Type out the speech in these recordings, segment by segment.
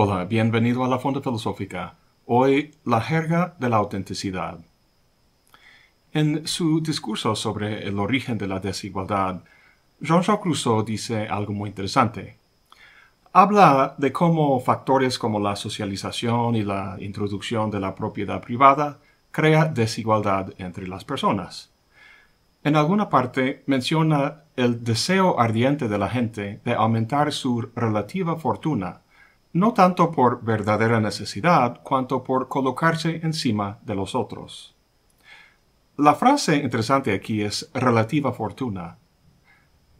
Hola, bienvenido a la Fonda Filosófica. Hoy, la jerga de la autenticidad. En su discurso sobre el origen de la desigualdad, Jean-Jacques Rousseau dice algo muy interesante. Habla de cómo factores como la socialización y la introducción de la propiedad privada crea desigualdad entre las personas. En alguna parte menciona el deseo ardiente de la gente de aumentar su relativa fortuna no tanto por verdadera necesidad cuanto por colocarse encima de los otros. La frase interesante aquí es relativa fortuna.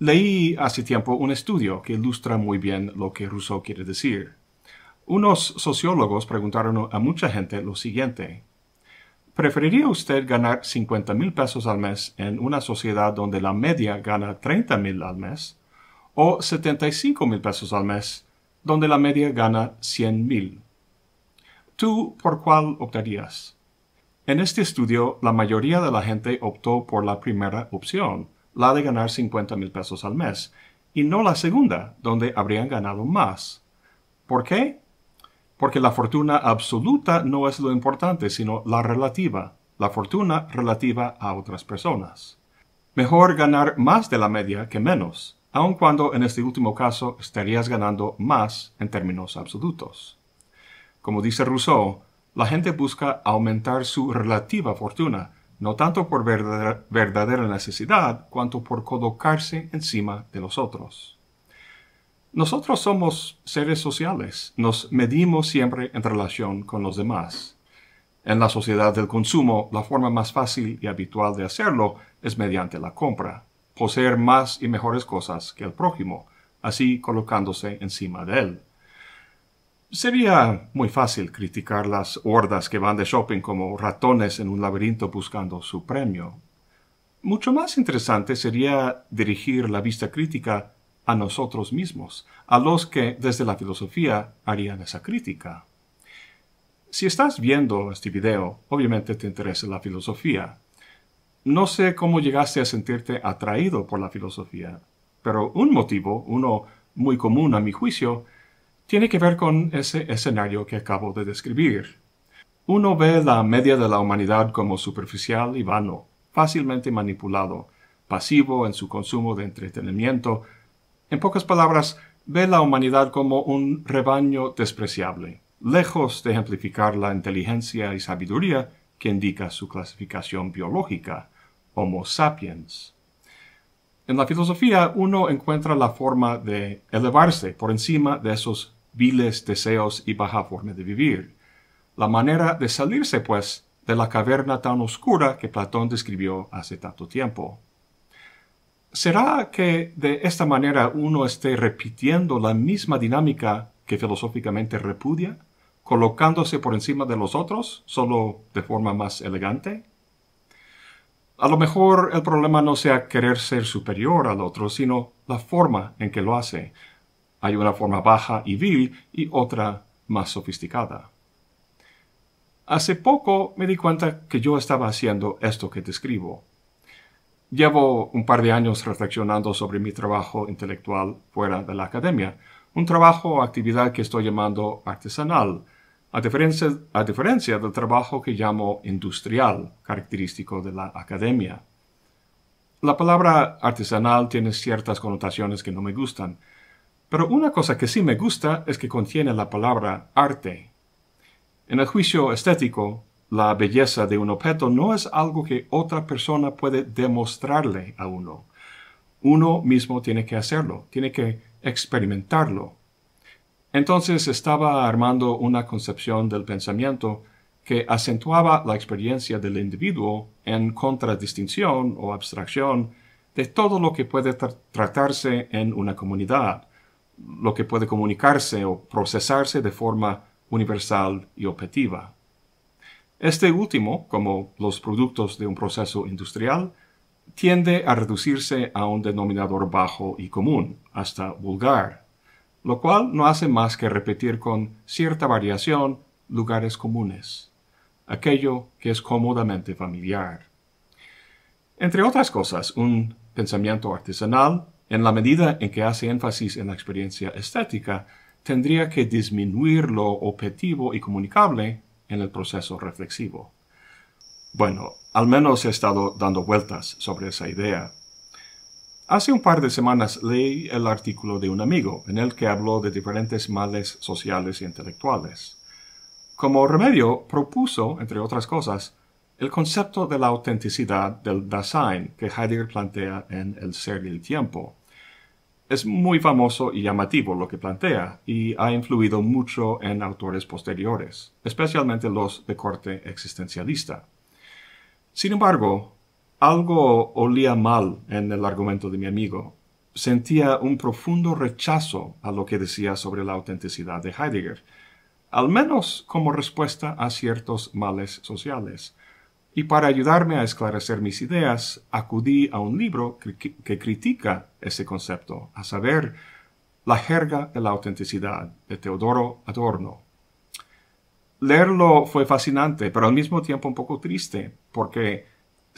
Leí hace tiempo un estudio que ilustra muy bien lo que Rousseau quiere decir. Unos sociólogos preguntaron a mucha gente lo siguiente. ¿Preferiría usted ganar 50 mil pesos al mes en una sociedad donde la media gana 30 mil al mes o 75 mil pesos al mes donde la media gana 100.000. ¿Tú por cuál optarías? En este estudio, la mayoría de la gente optó por la primera opción, la de ganar 50 mil pesos al mes, y no la segunda, donde habrían ganado más. ¿Por qué? Porque la fortuna absoluta no es lo importante, sino la relativa, la fortuna relativa a otras personas. Mejor ganar más de la media que menos aun cuando en este último caso estarías ganando más en términos absolutos. Como dice Rousseau, la gente busca aumentar su relativa fortuna, no tanto por verdadera, necesidad, cuanto por colocarse encima de los otros. Nosotros somos seres sociales, nos medimos siempre en relación con los demás. En la sociedad del consumo, la forma más fácil y habitual de hacerlo es mediante la compra poseer más y mejores cosas que el prójimo, así colocándose encima de él. Sería muy fácil criticar las hordas que van de shopping como ratones en un laberinto buscando su premio. Mucho más interesante sería dirigir la vista crítica a nosotros mismos, a los que desde la filosofía harían esa crítica. Si estás viendo este video, obviamente te interesa la filosofía, no sé cómo llegaste a sentirte atraído por la filosofía, pero un motivo, uno muy común a mi juicio, tiene que ver con ese escenario que acabo de describir. Uno ve la media de la humanidad como superficial y vano, fácilmente manipulado, pasivo en su consumo de entretenimiento. En pocas palabras, ve la humanidad como un rebaño despreciable, lejos de ejemplificar la inteligencia y sabiduría que indica su clasificación biológica. Homo sapiens. En la filosofía uno encuentra la forma de elevarse por encima de esos viles deseos y baja forma de vivir. La manera de salirse, pues, de la caverna tan oscura que Platón describió hace tanto tiempo. ¿Será que de esta manera uno esté repitiendo la misma dinámica que filosóficamente repudia, colocándose por encima de los otros, solo de forma más elegante? A lo mejor el problema no sea querer ser superior al otro, sino la forma en que lo hace. Hay una forma baja y vil y otra más sofisticada. Hace poco me di cuenta que yo estaba haciendo esto que te escribo. Llevo un par de años reflexionando sobre mi trabajo intelectual fuera de la academia, un trabajo o actividad que estoy llamando artesanal, a diferencia, del trabajo que llamo industrial, característico de la academia. La palabra artesanal tiene ciertas connotaciones que no me gustan, pero una cosa que sí me gusta es que contiene la palabra arte. En el juicio estético, la belleza de un objeto no es algo que otra persona puede demostrarle a uno. Uno mismo tiene que hacerlo, tiene que experimentarlo. Entonces estaba armando una concepción del pensamiento que acentuaba la experiencia del individuo en contradistinción o abstracción de todo lo que puede tratarse en una comunidad, lo que puede comunicarse o procesarse de forma universal y objetiva. Este último, como los productos de un proceso industrial, tiende a reducirse a un denominador bajo y común, hasta vulgar lo cual no hace más que repetir con cierta variación lugares comunes, aquello que es cómodamente familiar. Entre otras cosas, un pensamiento artesanal, en la medida en que hace énfasis en la experiencia estética, tendría que disminuir lo objetivo y comunicable en el proceso reflexivo. Bueno, al menos he estado dando vueltas sobre esa idea. Hace un par de semanas leí el artículo de un amigo en el que habló de diferentes males sociales e intelectuales. Como remedio propuso, entre otras cosas, el concepto de la autenticidad del Dasein que Heidegger plantea en El ser y el tiempo. Es muy famoso y llamativo lo que plantea y ha influido mucho en autores posteriores, especialmente los de corte existencialista. Sin embargo, algo olía mal en el argumento de mi amigo. Sentía un profundo rechazo a lo que decía sobre la autenticidad de Heidegger, al menos como respuesta a ciertos males sociales. Y para ayudarme a esclarecer mis ideas, acudí a un libro que, critica ese concepto, a saber, La jerga de la autenticidad, de Teodoro Adorno, leerlo fue fascinante, pero al mismo tiempo un poco triste, porque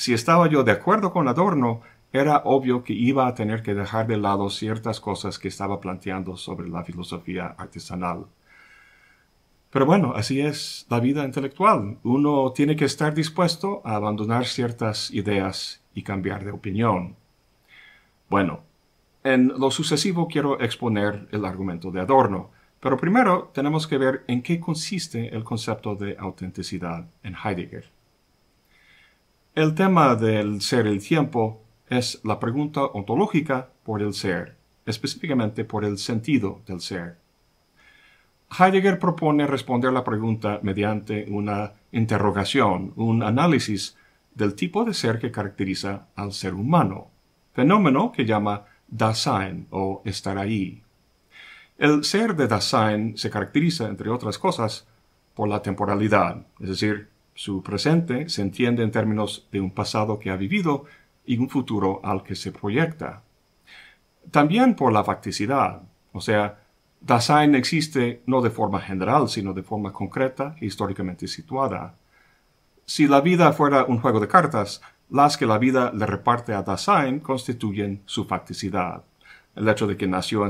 si estaba yo de acuerdo con Adorno, era obvio que iba a tener que dejar de lado ciertas cosas que estaba planteando sobre la filosofía artesanal. Pero bueno, así es la vida intelectual. Uno tiene que estar dispuesto a abandonar ciertas ideas y cambiar de opinión. Bueno, en lo sucesivo quiero exponer el argumento de Adorno, pero primero tenemos que ver en qué consiste el concepto de autenticidad en Heidegger. El tema del ser el tiempo es la pregunta ontológica por el ser, específicamente por el sentido del ser. Heidegger propone responder la pregunta mediante una interrogación, un análisis del tipo de ser que caracteriza al ser humano, fenómeno que llama Dasein o estar ahí. El ser de Dasein se caracteriza, entre otras cosas, por la temporalidad, es decir, su presente se entiende en términos de un pasado que ha vivido y un futuro al que se proyecta. También por la facticidad, o sea, Dasein existe no de forma general, sino de forma concreta e históricamente situada. Si la vida fuera un juego de cartas, las que la vida le reparte a Dasein constituyen su facticidad. El hecho de que nació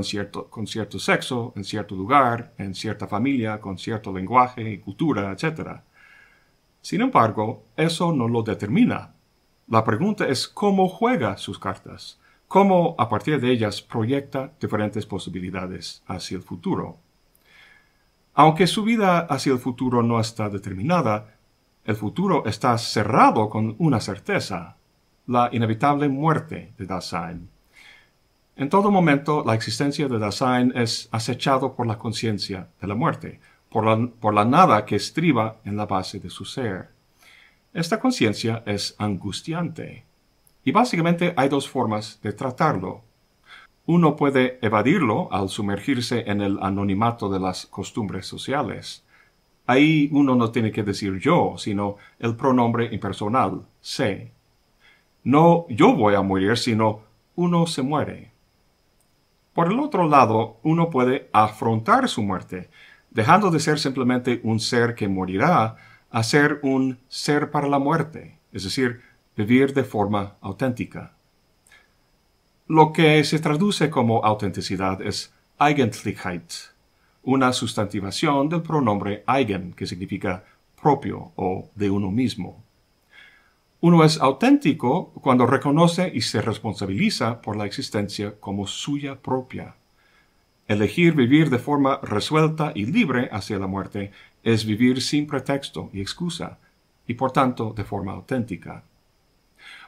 con cierto sexo, en cierto lugar, en cierta familia, con cierto lenguaje y cultura, etc. Sin embargo, eso no lo determina. La pregunta es cómo juega sus cartas, cómo a partir de ellas proyecta diferentes posibilidades hacia el futuro. Aunque su vida hacia el futuro no está determinada, el futuro está cerrado con una certeza, la inevitable muerte de Dasein. En todo momento, la existencia de Dasein es acechado por la conciencia de la muerte, por la, nada que estriba en la base de su ser. Esta conciencia es angustiante. Y básicamente hay dos formas de tratarlo. Uno puede evadirlo al sumergirse en el anonimato de las costumbres sociales. Ahí uno no tiene que decir yo, sino el pronombre impersonal, sé. No yo voy a morir, sino uno se muere. Por el otro lado, uno puede afrontar su muerte dejando de ser simplemente un ser que morirá a ser un ser para la muerte, es decir, vivir de forma auténtica. Lo que se traduce como autenticidad es Eigentlichkeit, una sustantivación del pronombre eigen, que significa propio o de uno mismo. Uno es auténtico cuando reconoce y se responsabiliza por la existencia como suya propia. Elegir vivir de forma resuelta y libre hacia la muerte es vivir sin pretexto y excusa, y por tanto de forma auténtica.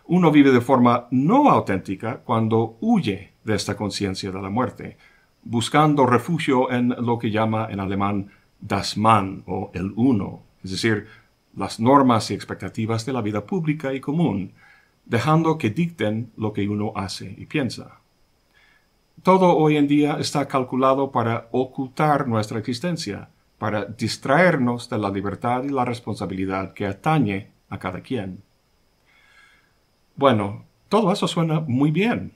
Uno vive de forma no auténtica cuando huye de esta conciencia de la muerte, buscando refugio en lo que llama en alemán das Mann o el uno, es decir, las normas y expectativas de la vida pública y común, dejando que dicten lo que uno hace y piensa todo hoy en día está calculado para ocultar nuestra existencia, para distraernos de la libertad y la responsabilidad que atañe a cada quien. Bueno, todo eso suena muy bien.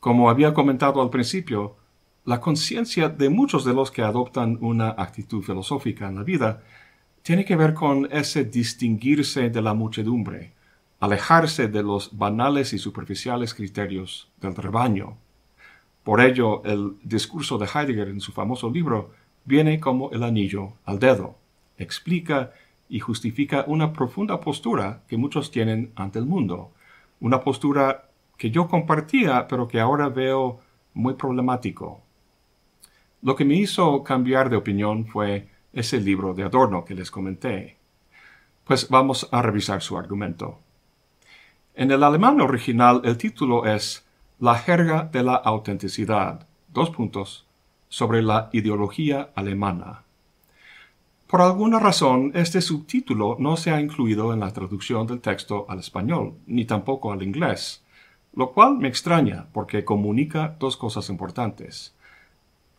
Como había comentado al principio, la conciencia de muchos de los que adoptan una actitud filosófica en la vida tiene que ver con ese distinguirse de la muchedumbre, alejarse de los banales y superficiales criterios del rebaño por ello, el discurso de Heidegger en su famoso libro viene como el anillo al dedo. Explica y justifica una profunda postura que muchos tienen ante el mundo, una postura que yo compartía pero que ahora veo muy problemático. Lo que me hizo cambiar de opinión fue ese libro de Adorno que les comenté. Pues vamos a revisar su argumento. En el alemán original el título es la jerga de la autenticidad. Dos puntos. Sobre la ideología alemana. Por alguna razón, este subtítulo no se ha incluido en la traducción del texto al español, ni tampoco al inglés, lo cual me extraña porque comunica dos cosas importantes.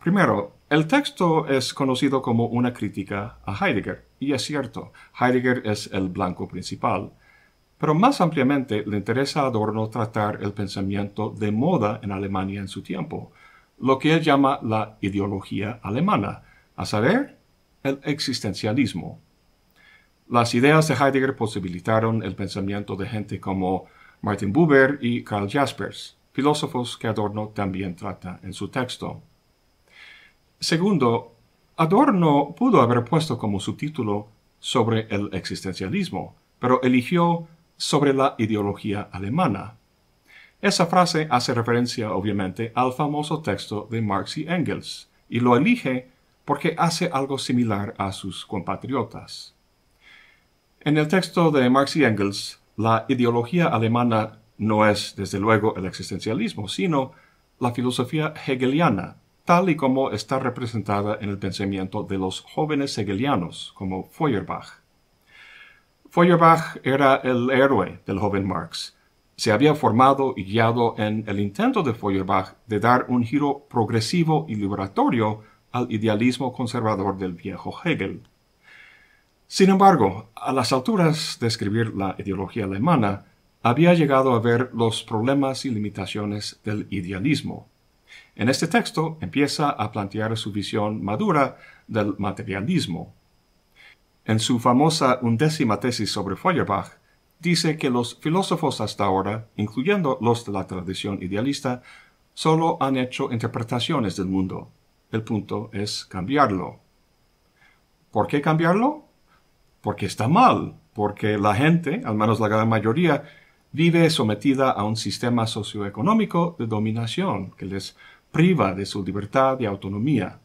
Primero, el texto es conocido como una crítica a Heidegger, y es cierto, Heidegger es el blanco principal, pero más ampliamente le interesa a Adorno tratar el pensamiento de moda en Alemania en su tiempo, lo que él llama la ideología alemana, a saber, el existencialismo. Las ideas de Heidegger posibilitaron el pensamiento de gente como Martin Buber y Karl Jaspers, filósofos que Adorno también trata en su texto. Segundo, Adorno pudo haber puesto como subtítulo sobre el existencialismo, pero eligió sobre la ideología alemana. Esa frase hace referencia obviamente al famoso texto de Marx y Engels, y lo elige porque hace algo similar a sus compatriotas. En el texto de Marx y Engels, la ideología alemana no es, desde luego, el existencialismo, sino la filosofía hegeliana, tal y como está representada en el pensamiento de los jóvenes hegelianos, como Feuerbach. Feuerbach era el héroe del joven Marx. Se había formado y guiado en el intento de Feuerbach de dar un giro progresivo y liberatorio al idealismo conservador del viejo Hegel. Sin embargo, a las alturas de escribir la ideología alemana, había llegado a ver los problemas y limitaciones del idealismo. En este texto empieza a plantear su visión madura del materialismo, en su famosa undécima tesis sobre Feuerbach, dice que los filósofos hasta ahora, incluyendo los de la tradición idealista, solo han hecho interpretaciones del mundo. El punto es cambiarlo. ¿Por qué cambiarlo? Porque está mal, porque la gente, al menos la gran mayoría, vive sometida a un sistema socioeconómico de dominación que les priva de su libertad y autonomía.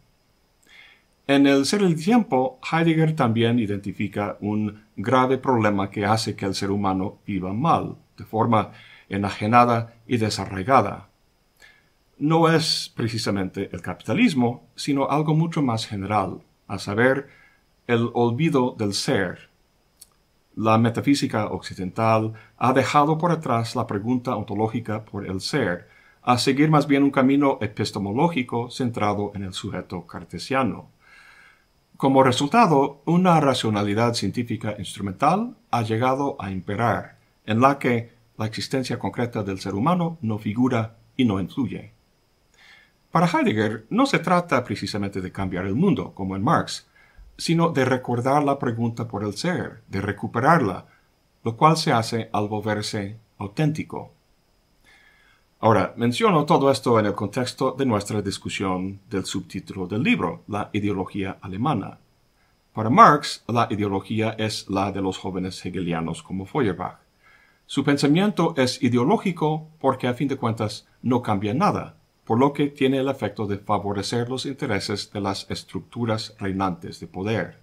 En el ser el tiempo, Heidegger también identifica un grave problema que hace que el ser humano viva mal, de forma enajenada y desarraigada. No es precisamente el capitalismo, sino algo mucho más general, a saber, el olvido del ser. La metafísica occidental ha dejado por atrás la pregunta ontológica por el ser, a seguir más bien un camino epistemológico centrado en el sujeto cartesiano. Como resultado, una racionalidad científica instrumental ha llegado a imperar, en la que la existencia concreta del ser humano no figura y no influye. Para Heidegger no se trata precisamente de cambiar el mundo, como en Marx, sino de recordar la pregunta por el ser, de recuperarla, lo cual se hace al volverse auténtico. Ahora, menciono todo esto en el contexto de nuestra discusión del subtítulo del libro, la ideología alemana. Para Marx, la ideología es la de los jóvenes hegelianos como Feuerbach. Su pensamiento es ideológico porque a fin de cuentas no cambia nada, por lo que tiene el efecto de favorecer los intereses de las estructuras reinantes de poder.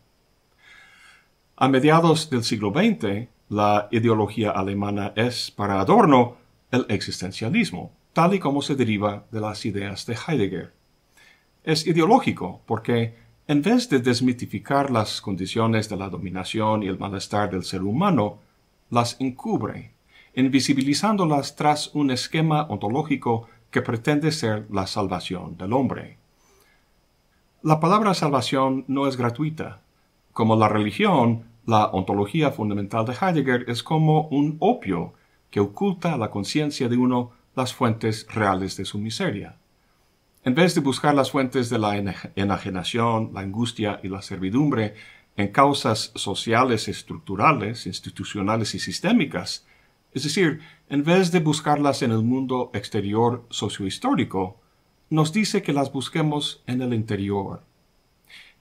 A mediados del siglo XX, la ideología alemana es, para Adorno, el existencialismo, tal y como se deriva de las ideas de Heidegger. Es ideológico porque, en vez de desmitificar las condiciones de la dominación y el malestar del ser humano, las encubre, invisibilizándolas tras un esquema ontológico que pretende ser la salvación del hombre. La palabra salvación no es gratuita. Como la religión, la ontología fundamental de Heidegger es como un opio que oculta a la conciencia de uno las fuentes reales de su miseria. En vez de buscar las fuentes de la enajenación, la angustia y la servidumbre en causas sociales, estructurales, institucionales y sistémicas, es decir, en vez de buscarlas en el mundo exterior sociohistórico, nos dice que las busquemos en el interior.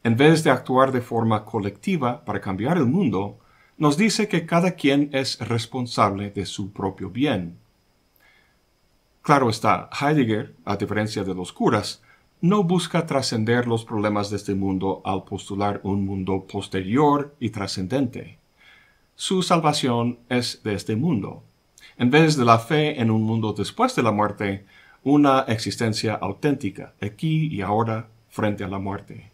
En vez de actuar de forma colectiva para cambiar el mundo, nos dice que cada quien es responsable de su propio bien. Claro está, Heidegger, a diferencia de los curas, no busca trascender los problemas de este mundo al postular un mundo posterior y trascendente. Su salvación es de este mundo. En vez de la fe en un mundo después de la muerte, una existencia auténtica, aquí y ahora, frente a la muerte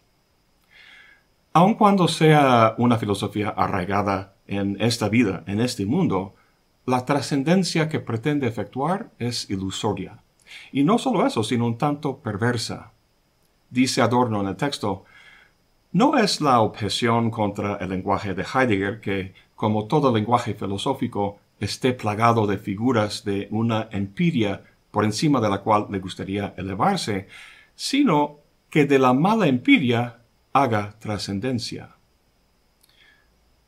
aun cuando sea una filosofía arraigada en esta vida, en este mundo, la trascendencia que pretende efectuar es ilusoria. Y no solo eso, sino un tanto perversa. Dice Adorno en el texto, no es la objeción contra el lenguaje de Heidegger que, como todo lenguaje filosófico, esté plagado de figuras de una empiria por encima de la cual le gustaría elevarse, sino que de la mala empiria haga trascendencia.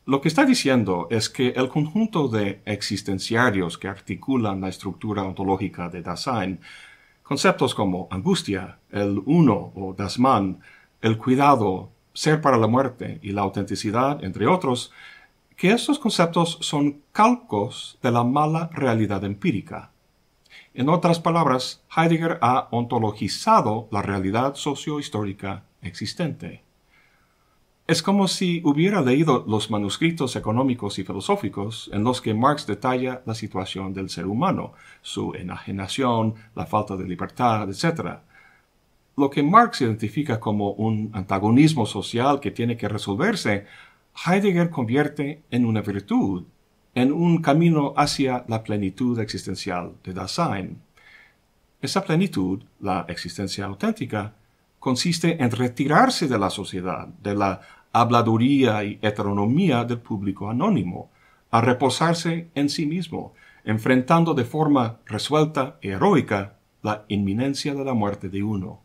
Lo que está diciendo es que el conjunto de existenciarios que articulan la estructura ontológica de Dasein, conceptos como angustia, el uno o Dasman, el cuidado, ser para la muerte y la autenticidad, entre otros, que estos conceptos son calcos de la mala realidad empírica. En otras palabras, Heidegger ha ontologizado la realidad sociohistórica existente. Es como si hubiera leído los manuscritos económicos y filosóficos en los que Marx detalla la situación del ser humano, su enajenación, la falta de libertad, etc. Lo que Marx identifica como un antagonismo social que tiene que resolverse, Heidegger convierte en una virtud, en un camino hacia la plenitud existencial de Dasein. Esa plenitud, la existencia auténtica, consiste en retirarse de la sociedad, de la habladuría y heteronomía del público anónimo, a reposarse en sí mismo, enfrentando de forma resuelta y heroica la inminencia de la muerte de uno.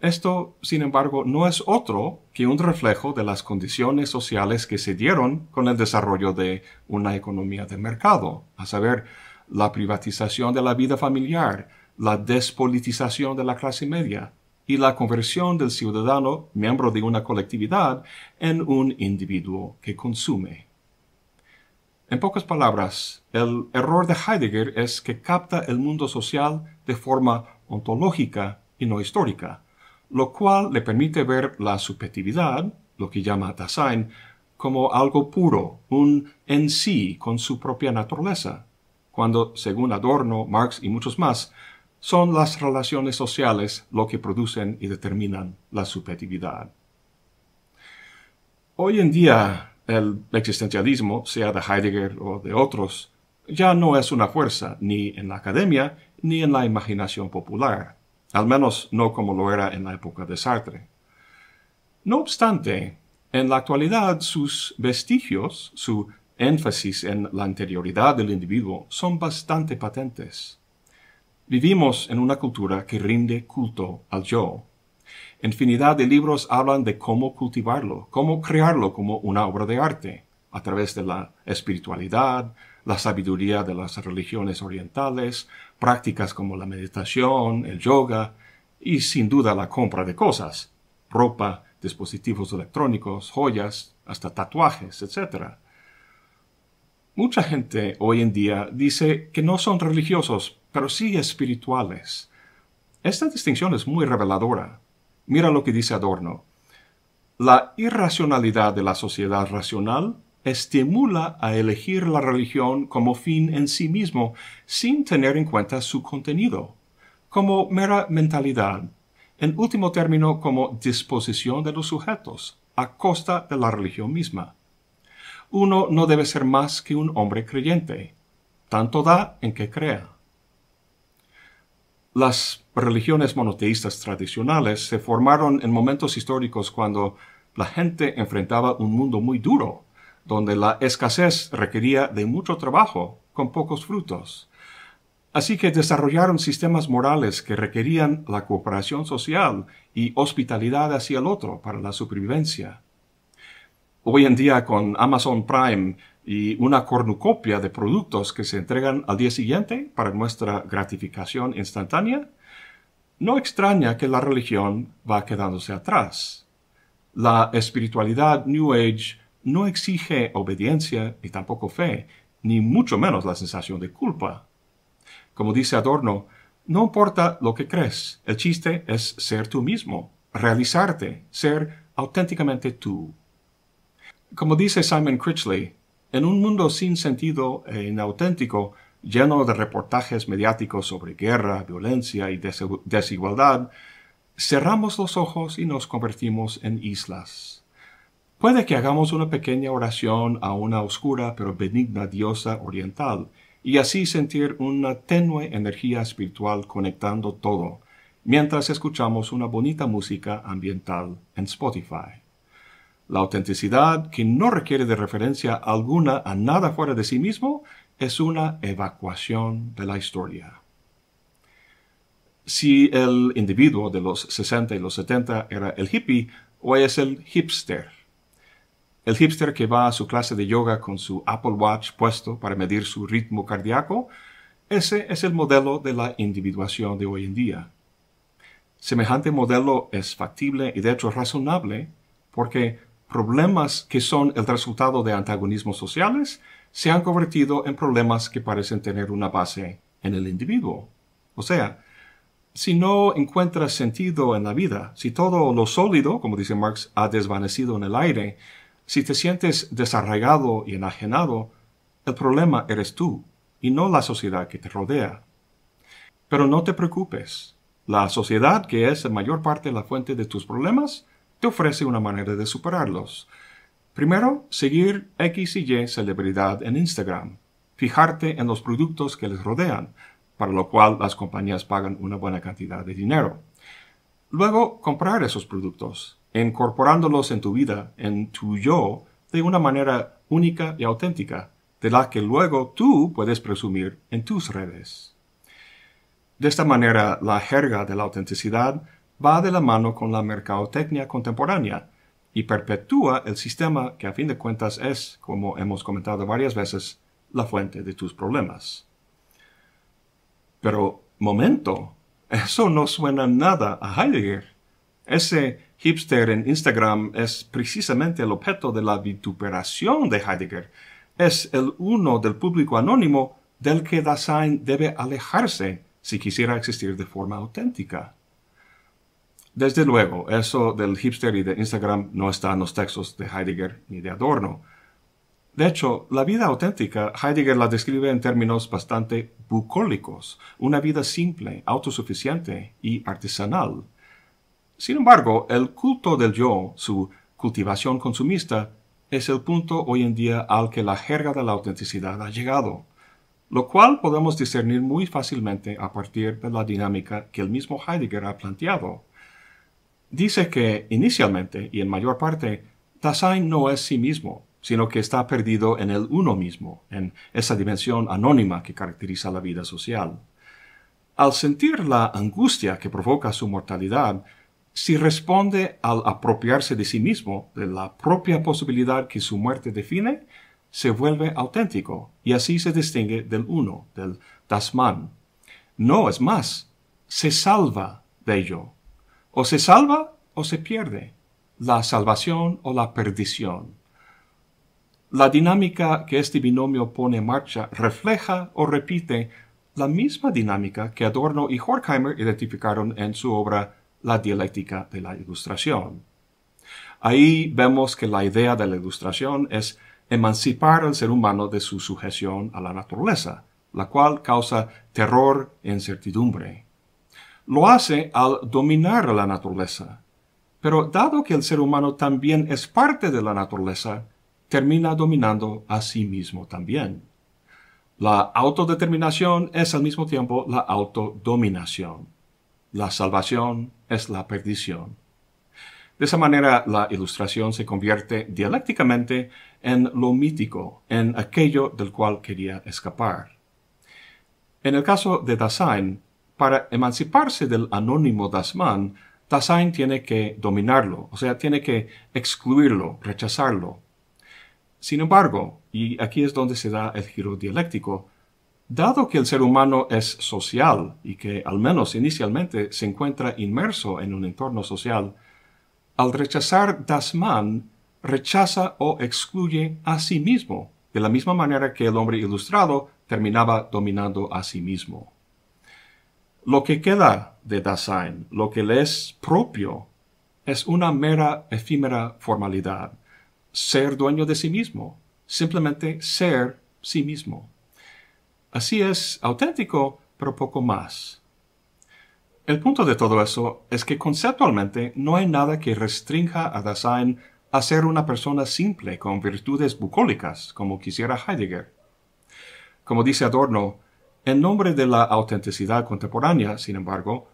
Esto, sin embargo, no es otro que un reflejo de las condiciones sociales que se dieron con el desarrollo de una economía de mercado, a saber, la privatización de la vida familiar, la despolitización de la clase media, y la conversión del ciudadano, miembro de una colectividad, en un individuo que consume. En pocas palabras, el error de Heidegger es que capta el mundo social de forma ontológica y no histórica, lo cual le permite ver la subjetividad, lo que llama Dasein, como algo puro, un en sí con su propia naturaleza, cuando, según Adorno, Marx y muchos más, son las relaciones sociales lo que producen y determinan la subjetividad. Hoy en día, el existencialismo, sea de Heidegger o de otros, ya no es una fuerza ni en la academia ni en la imaginación popular, al menos no como lo era en la época de Sartre. No obstante, en la actualidad sus vestigios, su énfasis en la anterioridad del individuo, son bastante patentes. Vivimos en una cultura que rinde culto al yo. Infinidad de libros hablan de cómo cultivarlo, cómo crearlo como una obra de arte, a través de la espiritualidad, la sabiduría de las religiones orientales, prácticas como la meditación, el yoga y sin duda la compra de cosas, ropa, dispositivos electrónicos, joyas, hasta tatuajes, etc. Mucha gente hoy en día dice que no son religiosos pero sí espirituales. Esta distinción es muy reveladora. Mira lo que dice Adorno. La irracionalidad de la sociedad racional estimula a elegir la religión como fin en sí mismo sin tener en cuenta su contenido, como mera mentalidad, en último término como disposición de los sujetos, a costa de la religión misma. Uno no debe ser más que un hombre creyente, tanto da en que crea. Las religiones monoteístas tradicionales se formaron en momentos históricos cuando la gente enfrentaba un mundo muy duro, donde la escasez requería de mucho trabajo con pocos frutos. Así que desarrollaron sistemas morales que requerían la cooperación social y hospitalidad hacia el otro para la supervivencia. Hoy en día con Amazon Prime y una cornucopia de productos que se entregan al día siguiente para nuestra gratificación instantánea, no extraña que la religión va quedándose atrás. La espiritualidad New Age no exige obediencia ni tampoco fe, ni mucho menos la sensación de culpa. Como dice Adorno, no importa lo que crees, el chiste es ser tú mismo, realizarte, ser auténticamente tú. Como dice Simon Critchley, en un mundo sin sentido e inauténtico, lleno de reportajes mediáticos sobre guerra, violencia y desigualdad, cerramos los ojos y nos convertimos en islas. Puede que hagamos una pequeña oración a una oscura pero benigna diosa oriental y así sentir una tenue energía espiritual conectando todo, mientras escuchamos una bonita música ambiental en Spotify. La autenticidad, que no requiere de referencia alguna a nada fuera de sí mismo, es una evacuación de la historia. Si el individuo de los 60 y los 70 era el hippie, hoy es el hipster. El hipster que va a su clase de yoga con su Apple Watch puesto para medir su ritmo cardíaco, ese es el modelo de la individuación de hoy en día. Semejante modelo es factible y de hecho razonable porque problemas que son el resultado de antagonismos sociales se han convertido en problemas que parecen tener una base en el individuo. O sea, si no encuentras sentido en la vida, si todo lo sólido, como dice Marx, ha desvanecido en el aire, si te sientes desarraigado y enajenado, el problema eres tú y no la sociedad que te rodea. Pero no te preocupes, la sociedad que es en mayor parte la fuente de tus problemas te ofrece una manera de superarlos. Primero, seguir X y Y celebridad en Instagram. Fijarte en los productos que les rodean, para lo cual las compañías pagan una buena cantidad de dinero. Luego, comprar esos productos, incorporándolos en tu vida, en tu yo, de una manera única y auténtica, de la que luego tú puedes presumir en tus redes. De esta manera, la jerga de la autenticidad va de la mano con la mercadotecnia contemporánea y perpetúa el sistema que a fin de cuentas es, como hemos comentado varias veces, la fuente de tus problemas. Pero, momento, eso no suena nada a Heidegger. Ese hipster en Instagram es precisamente el objeto de la vituperación de Heidegger. Es el uno del público anónimo del que Dasein debe alejarse si quisiera existir de forma auténtica. Desde luego, eso del hipster y de Instagram no está en los textos de Heidegger ni de Adorno. De hecho, la vida auténtica Heidegger la describe en términos bastante bucólicos, una vida simple, autosuficiente y artesanal. Sin embargo, el culto del yo, su cultivación consumista, es el punto hoy en día al que la jerga de la autenticidad ha llegado, lo cual podemos discernir muy fácilmente a partir de la dinámica que el mismo Heidegger ha planteado. Dice que inicialmente y en mayor parte, Dasein no es sí mismo, sino que está perdido en el uno mismo, en esa dimensión anónima que caracteriza la vida social. Al sentir la angustia que provoca su mortalidad, si responde al apropiarse de sí mismo, de la propia posibilidad que su muerte define, se vuelve auténtico y así se distingue del uno, del Tasman. No es más, se salva de ello o se salva o se pierde, la salvación o la perdición. La dinámica que este binomio pone en marcha refleja o repite la misma dinámica que Adorno y Horkheimer identificaron en su obra La dialéctica de la ilustración. Ahí vemos que la idea de la ilustración es emancipar al ser humano de su sujeción a la naturaleza, la cual causa terror e incertidumbre lo hace al dominar la naturaleza. Pero dado que el ser humano también es parte de la naturaleza, termina dominando a sí mismo también. La autodeterminación es al mismo tiempo la autodominación. La salvación es la perdición. De esa manera, la ilustración se convierte dialécticamente en lo mítico, en aquello del cual quería escapar. En el caso de Dasein, para emanciparse del anónimo Dasman, Dasein tiene que dominarlo, o sea, tiene que excluirlo, rechazarlo. Sin embargo, y aquí es donde se da el giro dialéctico, dado que el ser humano es social y que al menos inicialmente se encuentra inmerso en un entorno social, al rechazar Dasman, rechaza o excluye a sí mismo, de la misma manera que el hombre ilustrado terminaba dominando a sí mismo. Lo que queda de Dasein, lo que le es propio, es una mera efímera formalidad, ser dueño de sí mismo, simplemente ser sí mismo. Así es auténtico, pero poco más. El punto de todo eso es que conceptualmente no hay nada que restrinja a Dasein a ser una persona simple con virtudes bucólicas, como quisiera Heidegger. Como dice Adorno, en nombre de la autenticidad contemporánea, sin embargo,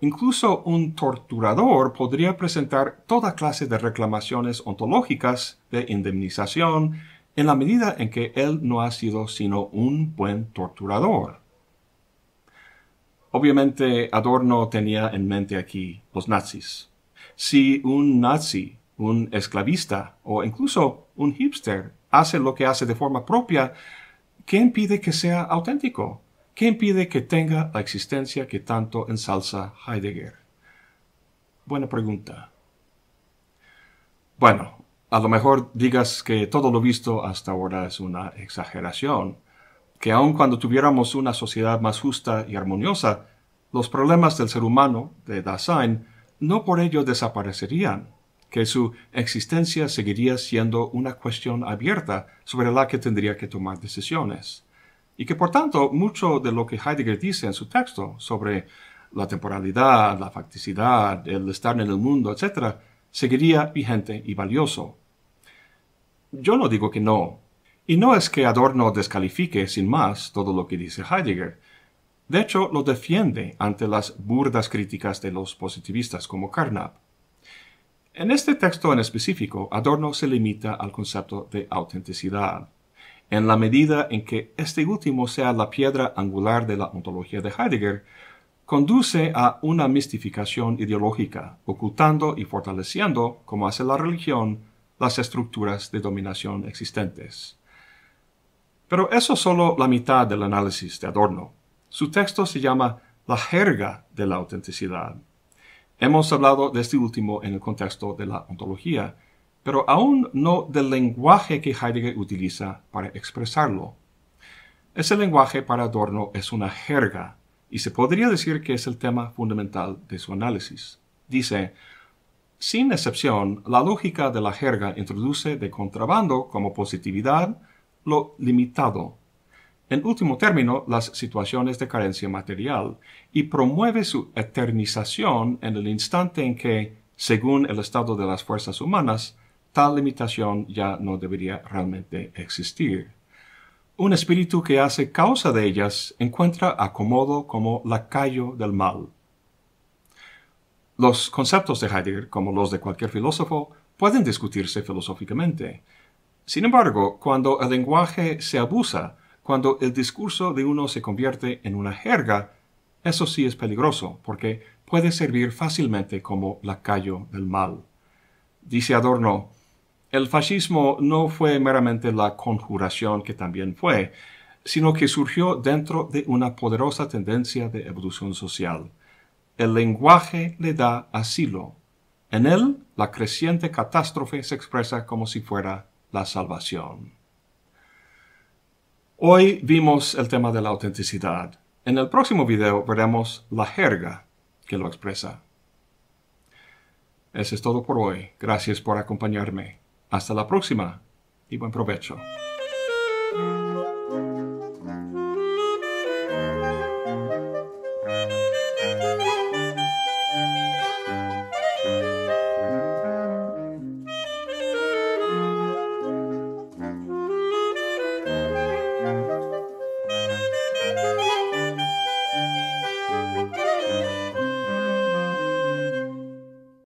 incluso un torturador podría presentar toda clase de reclamaciones ontológicas de indemnización en la medida en que él no ha sido sino un buen torturador. Obviamente Adorno tenía en mente aquí los nazis. Si un nazi, un esclavista o incluso un hipster hace lo que hace de forma propia, ¿qué impide que sea auténtico? ¿Qué impide que tenga la existencia que tanto ensalza Heidegger? Buena pregunta. Bueno, a lo mejor digas que todo lo visto hasta ahora es una exageración, que aun cuando tuviéramos una sociedad más justa y armoniosa, los problemas del ser humano, de Dasein, no por ello desaparecerían, que su existencia seguiría siendo una cuestión abierta sobre la que tendría que tomar decisiones. Y que por tanto mucho de lo que Heidegger dice en su texto sobre la temporalidad, la facticidad, el estar en el mundo, etc., seguiría vigente y valioso. Yo no digo que no. Y no es que Adorno descalifique sin más todo lo que dice Heidegger. De hecho, lo defiende ante las burdas críticas de los positivistas como Carnap. En este texto en específico, Adorno se limita al concepto de autenticidad en la medida en que este último sea la piedra angular de la ontología de Heidegger, conduce a una mistificación ideológica, ocultando y fortaleciendo, como hace la religión, las estructuras de dominación existentes. Pero eso es solo la mitad del análisis de Adorno. Su texto se llama La jerga de la autenticidad. Hemos hablado de este último en el contexto de la ontología, pero aún no del lenguaje que Heidegger utiliza para expresarlo. Ese lenguaje para Adorno es una jerga, y se podría decir que es el tema fundamental de su análisis. Dice, sin excepción, la lógica de la jerga introduce de contrabando como positividad lo limitado, en último término las situaciones de carencia material, y promueve su eternización en el instante en que, según el estado de las fuerzas humanas, tal limitación ya no debería realmente existir. Un espíritu que hace causa de ellas encuentra acomodo como lacayo del mal. Los conceptos de Heidegger, como los de cualquier filósofo, pueden discutirse filosóficamente. Sin embargo, cuando el lenguaje se abusa, cuando el discurso de uno se convierte en una jerga, eso sí es peligroso, porque puede servir fácilmente como lacayo del mal. Dice Adorno, el fascismo no fue meramente la conjuración que también fue, sino que surgió dentro de una poderosa tendencia de evolución social. El lenguaje le da asilo. En él, la creciente catástrofe se expresa como si fuera la salvación. Hoy vimos el tema de la autenticidad. En el próximo video veremos la jerga que lo expresa. Eso es todo por hoy. Gracias por acompañarme. Hasta la próxima y buen provecho.